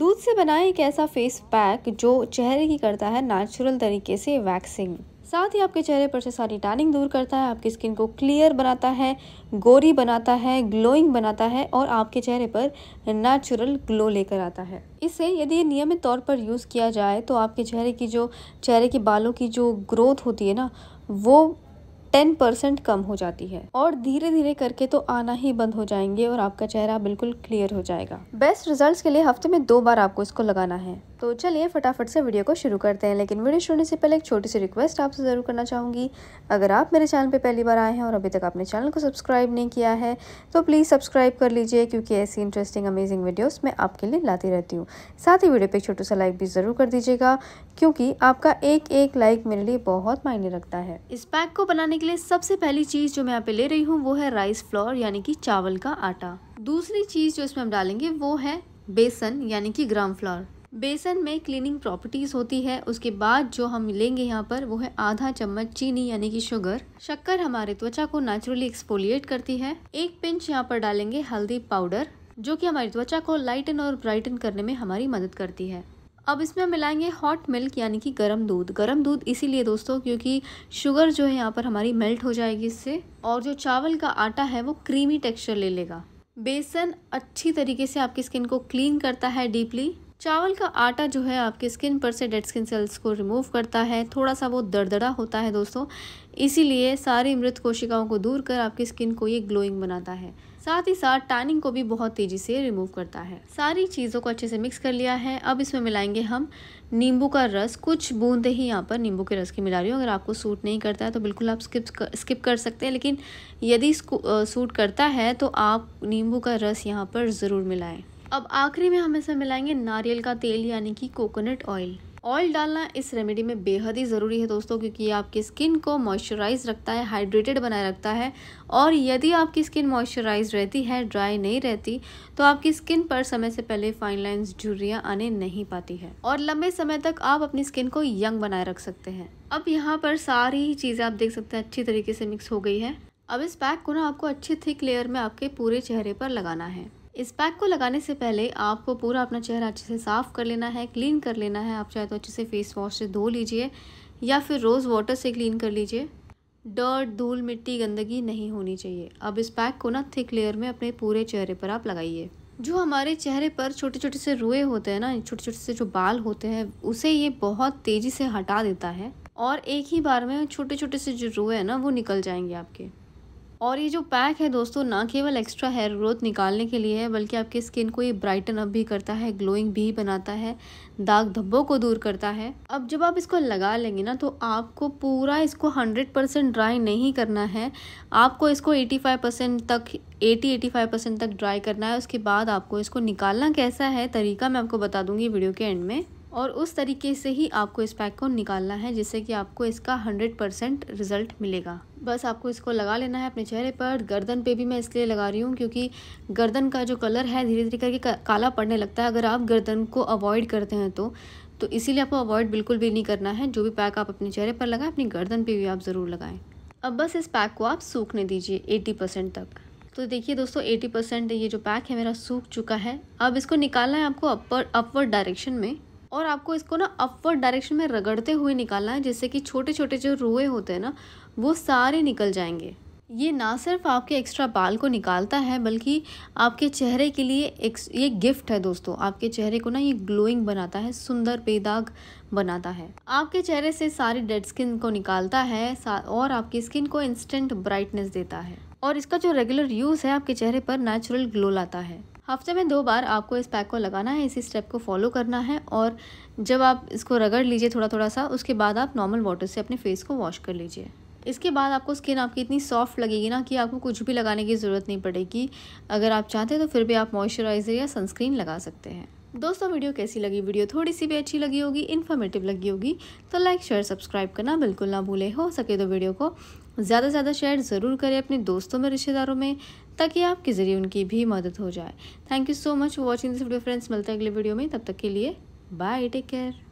दूध से बनाए एक ऐसा फेस पैक जो चेहरे की करता है नेचुरल तरीके से वैक्सिंग साथ ही आपके चेहरे पर से सारी टैनिंग दूर करता है आपकी स्किन को क्लियर बनाता है गोरी बनाता है ग्लोइंग बनाता है और आपके चेहरे पर नेचुरल ग्लो लेकर आता है इसे यदि नियमित तौर पर यूज़ किया जाए तो आपके चेहरे की जो चेहरे के बालों की जो ग्रोथ होती है ना वो टेन परसेंट कम हो जाती है और धीरे धीरे करके तो आना ही बंद हो जाएंगे और आपका चेहरा बिल्कुल क्लियर हो जाएगा बेस्ट रिजल्ट्स के लिए हफ्ते में दो बार आपको इसको लगाना है तो चलिए फटाफट से वीडियो को शुरू करते हैं लेकिन वीडियो शुरू होने से पहले एक छोटी सी रिक्वेस्ट आपसे ज़रूर करना चाहूँगी अगर आप मेरे चैनल पे पहली बार आए हैं और अभी तक आपने चैनल को सब्सक्राइब नहीं किया है तो प्लीज़ सब्सक्राइब कर लीजिए क्योंकि ऐसी इंटरेस्टिंग अमेजिंग वीडियोस मैं आपके लिए लाती रहती हूँ साथ ही वीडियो पर छोटा सा लाइक भी ज़रूर कर दीजिएगा क्योंकि आपका एक एक लाइक मेरे लिए बहुत मायने रखता है इस पैक को बनाने के लिए सबसे पहली चीज़ जो मैं यहाँ पर ले रही हूँ वो है राइस फ्लोर यानी कि चावल का आटा दूसरी चीज़ जो इसमें हम डालेंगे वो है बेसन यानी कि ग्राम फ्लोर बेसन में क्लीनिंग प्रॉपर्टीज़ होती है उसके बाद जो हम लेंगे यहाँ पर वो है आधा चम्मच चीनी यानी कि शुगर शक्कर हमारे त्वचा को नेचुरली एक्सपोलिएट करती है एक पिंच यहाँ पर डालेंगे हल्दी पाउडर जो कि हमारी त्वचा को लाइटन और ब्राइटन करने में हमारी मदद करती है अब इसमें हम मिलाएंगे हॉट मिल्क यानी कि गर्म दूध गर्म दूध इसीलिए दोस्तों क्योंकि शुगर जो है यहाँ पर हमारी मेल्ट हो जाएगी इससे और जो चावल का आटा है वो क्रीमी टेक्सचर ले लेगा बेसन अच्छी तरीके से आपकी स्किन को क्लीन करता है डीपली चावल का आटा जो है आपके स्किन पर से डेड स्किन सेल्स को रिमूव करता है थोड़ा सा वो दरदरा होता है दोस्तों इसीलिए सारी मृत कोशिकाओं को दूर कर आपकी स्किन को ये ग्लोइंग बनाता है साथ ही साथ टैनिंग को भी बहुत तेज़ी से रिमूव करता है सारी चीज़ों को अच्छे से मिक्स कर लिया है अब इसमें मिलाएंगे हम नींबू का रस कुछ बूंदे ही यहाँ पर नींबू के रस की मिला रही हूँ अगर आपको सूट नहीं करता है तो बिल्कुल आप स्किप स्किप कर सकते हैं लेकिन यदि सूट करता है तो आप नींबू का रस यहाँ पर ज़रूर मिलाएँ अब आखिरी में हम इसमें मिलाएंगे नारियल का तेल यानी कि कोकोनट ऑयल ऑयल डालना इस रेमेडी में बेहद ही ज़रूरी है दोस्तों क्योंकि ये आपकी स्किन को मॉइस्चराइज रखता है हाइड्रेटेड बनाए रखता है और यदि आपकी स्किन मॉइस्चराइज रहती है ड्राई नहीं रहती तो आपकी स्किन पर समय से पहले फाइन लाइंस झुर्रियाँ आने नहीं पाती है और लंबे समय तक आप अपनी स्किन को यंग बनाए रख सकते हैं अब यहाँ पर सारी चीज़ें आप देख सकते हैं अच्छी तरीके से मिक्स हो गई है अब इस पैक को ना आपको अच्छे थिक लेयर में आपके पूरे चेहरे पर लगाना है इस पैक को लगाने से पहले आपको पूरा अपना चेहरा अच्छे से साफ़ कर लेना है क्लीन कर लेना है आप चाहे तो अच्छे से फेस वॉश से धो लीजिए या फिर रोज़ वाटर से क्लीन कर लीजिए डर्ट धूल मिट्टी गंदगी नहीं होनी चाहिए अब इस पैक को ना थिक लेयर में अपने पूरे चेहरे पर आप लगाइए जो हमारे चेहरे पर छोटे छोटे से रुए होते हैं ना छोटे छोटे से जो बाल होते हैं उसे ये बहुत तेज़ी से हटा देता है और एक ही बार में छोटे छोटे से जो रुए हैं ना वो निकल जाएंगे आपके और ये जो पैक है दोस्तों ना केवल एक्स्ट्रा हेयर ग्रोथ निकालने के लिए है बल्कि आपकी स्किन को ये ब्राइटन अप भी करता है ग्लोइंग भी बनाता है दाग धब्बों को दूर करता है अब जब आप इसको लगा लेंगे ना तो आपको पूरा इसको 100% ड्राई नहीं करना है आपको इसको 85% तक 80-85 परसेंट तक ड्राई करना है उसके बाद आपको इसको निकालना कैसा है तरीका मैं आपको बता दूंगी वीडियो के एंड में और उस तरीके से ही आपको इस पैक को निकालना है जिससे कि आपको इसका हंड्रेड परसेंट रिज़ल्ट मिलेगा बस आपको इसको लगा लेना है अपने चेहरे पर गर्दन पे भी मैं इसलिए लगा रही हूँ क्योंकि गर्दन का जो कलर है धीरे धीरे करके काला पड़ने लगता है अगर आप गर्दन को अवॉइड करते हैं तो तो इसीलिए आपको अवॉइड बिल्कुल भी नहीं करना है जो भी पैक आप अपने चेहरे पर लगाएं अपनी गर्दन पर भी आप ज़रूर लगाएँ अब बस इस पैक को आप सूखने दीजिए एटी तक तो देखिए दोस्तों एटी परसेंट ये जो पैक है मेरा सूख चुका है अब इसको निकालना है आपको अपर अपवर्ड डायरेक्शन में और आपको इसको ना अपवर्ड डायरेक्शन में रगड़ते हुए निकालना है जिससे कि छोटे छोटे जो रुए होते हैं ना वो सारे निकल जाएंगे ये ना सिर्फ आपके एक्स्ट्रा बाल को निकालता है बल्कि आपके चेहरे के लिए एक ये गिफ्ट है दोस्तों आपके चेहरे को ना ये ग्लोइंग बनाता है सुंदर बेदाग बनाता है आपके चेहरे से सारी डेड स्किन को निकालता है और आपकी स्किन को इंस्टेंट ब्राइटनेस देता है और इसका जो रेगुलर यूज़ है आपके चेहरे पर नेचुरल ग्लो लाता है हफ्ते में दो बार आपको इस पैक को लगाना है इसी स्टेप को फॉलो करना है और जब आप इसको रगड़ लीजिए थोड़ा थोड़ा सा उसके बाद आप नॉर्मल वाटर से अपने फेस को वॉश कर लीजिए इसके बाद आपको स्किन आपकी इतनी सॉफ्ट लगेगी ना कि आपको कुछ भी लगाने की ज़रूरत नहीं पड़ेगी अगर आप चाहते हैं तो फिर भी आप मॉइस्चराइज़र या सनस्क्रीन लगा सकते हैं दोस्तों वीडियो कैसी लगी वीडियो थोड़ी सी भी अच्छी लगी होगी इन्फॉर्मेटिव लगी होगी तो लाइक शेयर सब्सक्राइब करना बिल्कुल ना भूलें हो सके तो वीडियो को ज़्यादा से ज़्यादा शेयर ज़रूर करें अपने दोस्तों में रिश्तेदारों में ताकि आपके ज़रिए उनकी भी मदद हो जाए thank you so much for watching this video friends मिलते हैं अगले वीडियो में तब तक के लिए बाय टेक केयर